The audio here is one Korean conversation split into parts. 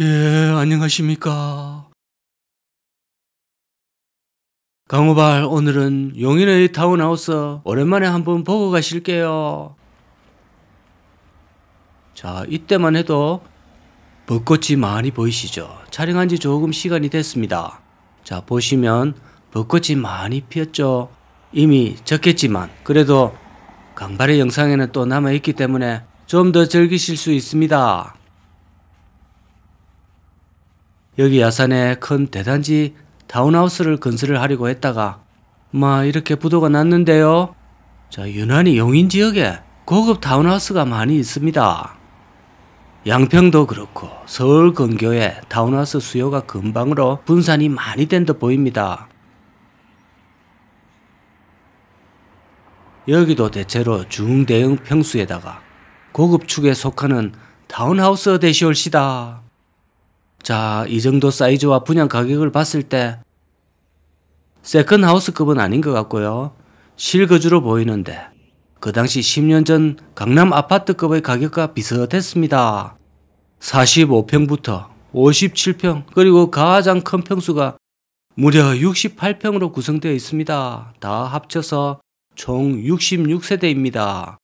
예, 안녕하십니까. 강호발, 오늘은 용인의 타운하우스 오랜만에 한번 보고 가실게요. 자, 이때만 해도 벚꽃이 많이 보이시죠? 촬영한 지 조금 시간이 됐습니다. 자, 보시면 벚꽃이 많이 피었죠? 이미 적겠지만, 그래도 강발의 영상에는 또 남아있기 때문에 좀 더 즐기실 수 있습니다. 여기 야산에 큰 대단지 다운하우스를 건설을 하려고 했다가 마 이렇게 부도가 났는데요. 자 유난히 용인 지역에 고급 다운하우스가 많이 있습니다. 양평도 그렇고 서울 근교에 다운하우스 수요가 금방으로 분산이 많이 된 듯 보입니다. 여기도 대체로 중대형 평수에다가 고급축에 속하는 다운하우스 되시올시다. 자, 이 정도 사이즈와 분양 가격을 봤을 때 세컨 하우스급은 아닌 것 같고요. 실거주로 보이는데 그 당시 10년 전 강남 아파트급의 가격과 비슷했습니다. 45평부터 57평 그리고 가장 큰 평수가 무려 68평으로 구성되어 있습니다. 다 합쳐서 총 66세대입니다.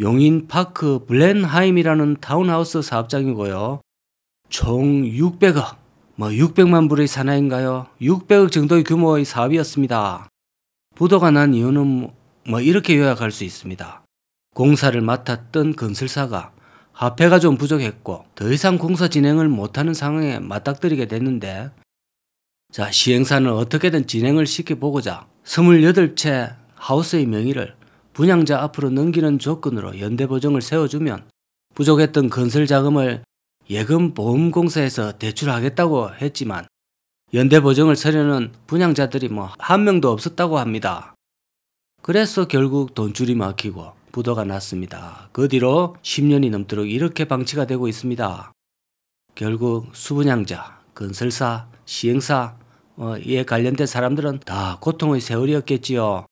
용인 파크 블렌하임이라는 타운하우스 사업장이고요. 총 600억, 뭐 600만 불의 사나인가요? 600억 정도의 규모의 사업이었습니다. 부도가 난 이유는 뭐 이렇게 요약할 수 있습니다. 공사를 맡았던 건설사가 화폐가 좀 부족했고 더 이상 공사 진행을 못하는 상황에 맞닥뜨리게 됐는데 자 시행사는 어떻게든 진행을 시켜보고자 28채 하우스의 명의를 분양자 앞으로 넘기는 조건으로 연대보증을 세워주면 부족했던 건설 자금을 예금보험공사에서 대출하겠다고 했지만 연대보증을 서려는 분양자들이 뭐 한 명도 없었다고 합니다. 그래서 결국 돈줄이 막히고 부도가 났습니다. 그 뒤로 10년이 넘도록 이렇게 방치가 되고 있습니다. 결국 수분양자, 건설사, 시행사에 관련된 사람들은 다 고통의 세월이었겠지요.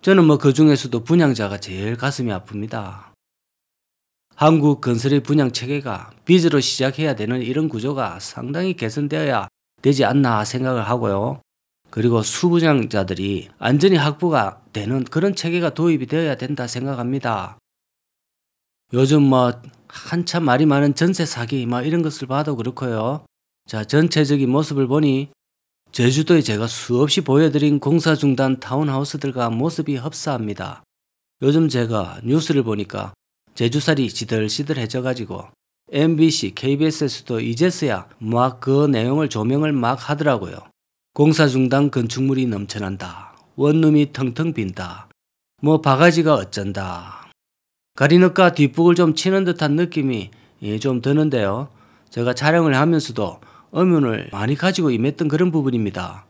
저는 뭐 그 중에서도 분양자가 제일 가슴이 아픕니다. 한국 건설의 분양 체계가 빚으로 시작해야 되는 이런 구조가 상당히 개선되어야 되지 않나 생각을 하고요. 그리고 수분양자들이 안전히 확보가 되는 그런 체계가 도입이 되어야 된다 생각합니다. 요즘 뭐 한참 말이 많은 전세 사기 뭐 이런 것을 봐도 그렇고요. 자 전체적인 모습을 보니 제주도에 제가 수없이 보여드린 공사 중단 타운하우스들과 모습이 흡사합니다. 요즘 제가 뉴스를 보니까 제주살이 지들시들해져가지고 MBC, KBS에서도 이제서야 막 그 내용을 조명을 막 하더라고요. 공사 중단 건축물이 넘쳐난다. 원룸이 텅텅 빈다. 뭐 바가지가 어쩐다. 가리느까 뒷북을 좀 치는 듯한 느낌이 예, 좀 드는데요. 제가 촬영을 하면서도 의문을 많이 가지고 임했던 그런 부분입니다.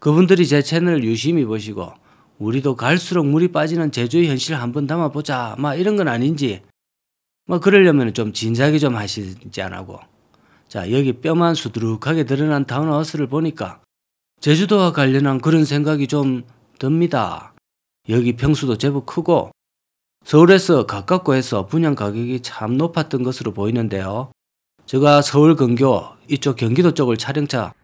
그분들이 제 채널을 유심히 보시고 우리도 갈수록 물이 빠지는 제주의 현실을 한번 담아보자 막 이런 건 아닌지 막 뭐 그러려면 좀 진작에 좀 하시지 않 하고 자 여기 뼈만 수두룩하게 드러난 타운하우스를 보니까 제주도와 관련한 그런 생각이 좀 듭니다. 여기 평수도 제법 크고 서울에서 가깝고 해서 분양 가격이 참 높았던 것으로 보이는데요. 제가 서울 근교 이쪽 경기도 쪽을 촬영차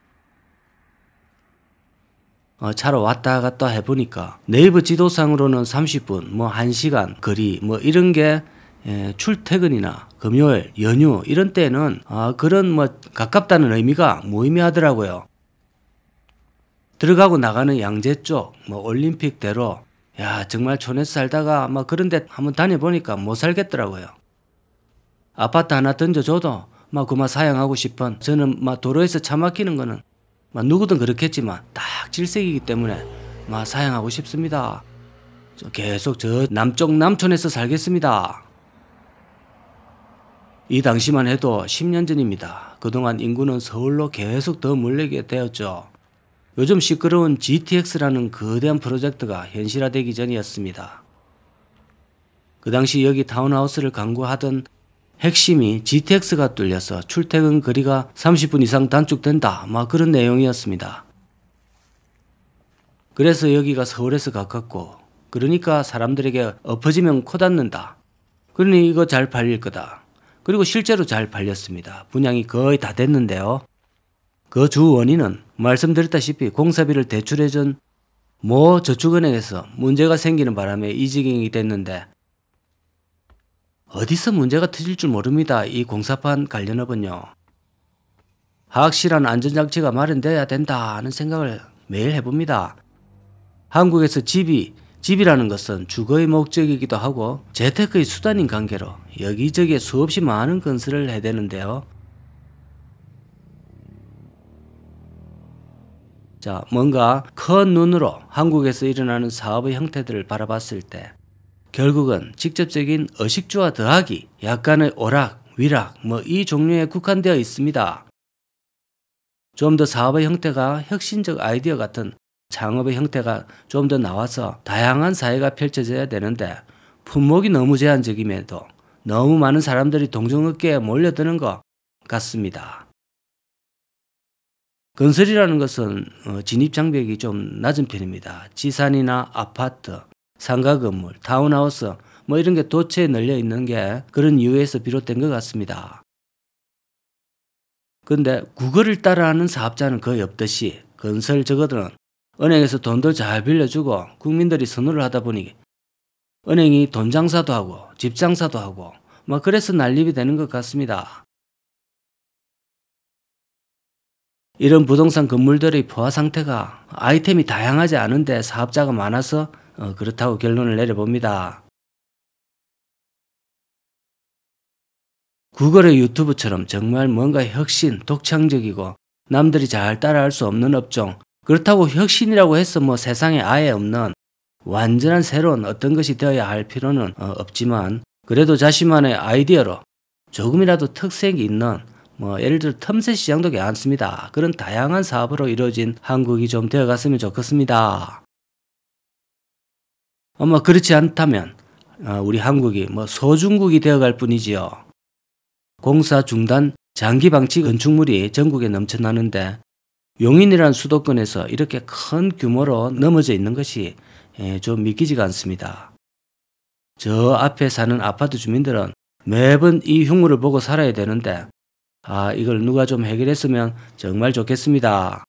어, 차로 왔다 갔다 해보니까 네이버 지도상으로는 30분, 뭐 1시간 거리, 뭐 이런 게 예, 출퇴근이나 금요일, 연휴 이런 때는 아, 그런 뭐 가깝다는 의미가 무의미하더라고요. 들어가고 나가는 양재 쪽, 뭐 올림픽대로 야 정말 촌에 서 살다가 막 그런 데 한번 다녀보니까 못 살겠더라고요. 아파트 하나 던져줘도 마 그만 사양하고 싶은 저는 마 도로에서 차 막히는 거는 막 누구든 그렇겠지만 딱 질색이기 때문에 마 사양하고 싶습니다. 저 계속 저 남쪽 남촌에서 살겠습니다. 이 당시만 해도 10년 전입니다. 그동안 인구는 서울로 계속 더 몰리게 되었죠. 요즘 시끄러운 GTX라는 거대한 프로젝트가 현실화되기 전이었습니다. 그 당시 여기 타운하우스를 광고하던 핵심이 GTX가 뚫려서 출퇴근 거리가 30분 이상 단축된다. 막 뭐 그런 내용이었습니다. 그래서 여기가 서울에서 가깝고 그러니까 사람들에게 엎어지면 코닿는다. 그러니 이거 잘 팔릴 거다. 그리고 실제로 잘 팔렸습니다. 분양이 거의 다 됐는데요. 그 주 원인은 말씀드렸다시피 공사비를 대출해준 모 저축은행에서 문제가 생기는 바람에 이직이 됐는데 어디서 문제가 터질 줄 모릅니다. 이 공사판 관련업은요. 확실한 안전장치가 마련되어야 된다는 생각을 매일 해봅니다. 한국에서 집이, 집이라는 것은 주거의 목적이기도 하고 재테크의 수단인 관계로 여기저기에 수없이 많은 건설을 해야되는데요 자, 뭔가 큰 눈으로 한국에서 일어나는 사업의 형태들을 바라봤을 때 결국은 직접적인 의식주와 더하기, 약간의 오락, 위락, 뭐 이 종류에 국한되어 있습니다. 좀 더 사업의 형태가 혁신적 아이디어 같은 창업의 형태가 좀 더 나와서 다양한 사회가 펼쳐져야 되는데 품목이 너무 제한적임에도 너무 많은 사람들이 동종업계에 몰려드는 것 같습니다. 건설이라는 것은 어, 진입 장벽이 좀 낮은 편입니다. 지산이나 아파트, 상가 건물, 타운하우스 뭐 이런 게 도처에 널려 있는 게 그런 이유에서 비롯된 것 같습니다. 근데 구글을 따라하는 사업자는 거의 없듯이 건설 저거들은 은행에서 돈도 잘 빌려주고 국민들이 선호를 하다 보니 은행이 돈 장사도 하고 집 장사도 하고 막 뭐 그래서 난립이 되는 것 같습니다. 이런 부동산 건물들의 포화 상태가 아이템이 다양하지 않은데 사업자가 많아서 어, 그렇다고 결론을 내려봅니다. 구글의 유튜브처럼 정말 뭔가 혁신, 독창적이고 남들이 잘 따라할 수 없는 업종, 그렇다고 혁신이라고 해서 뭐 세상에 아예 없는 완전한 새로운 어떤 것이 되어야 할 필요는 어, 없지만 그래도 자신만의 아이디어로 조금이라도 특색이 있는 뭐 예를 들어 틈새 시장도 괜찮습니다. 그런 다양한 사업으로 이루어진 한국이 좀 되어갔으면 좋겠습니다. 아마 어, 뭐 그렇지 않다면 어, 우리 한국이 뭐 소중국이 되어갈 뿐이지요. 공사 중단 장기 방치 건축물이 전국에 넘쳐나는데 용인이란 수도권에서 이렇게 큰 규모로 넘어져 있는 것이 예, 좀 믿기지가 않습니다. 저 앞에 사는 아파트 주민들은 매번 이 흉물을 보고 살아야 되는데 아 이걸 누가 좀 해결했으면 정말 좋겠습니다.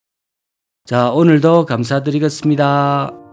자 오늘도 감사드리겠습니다.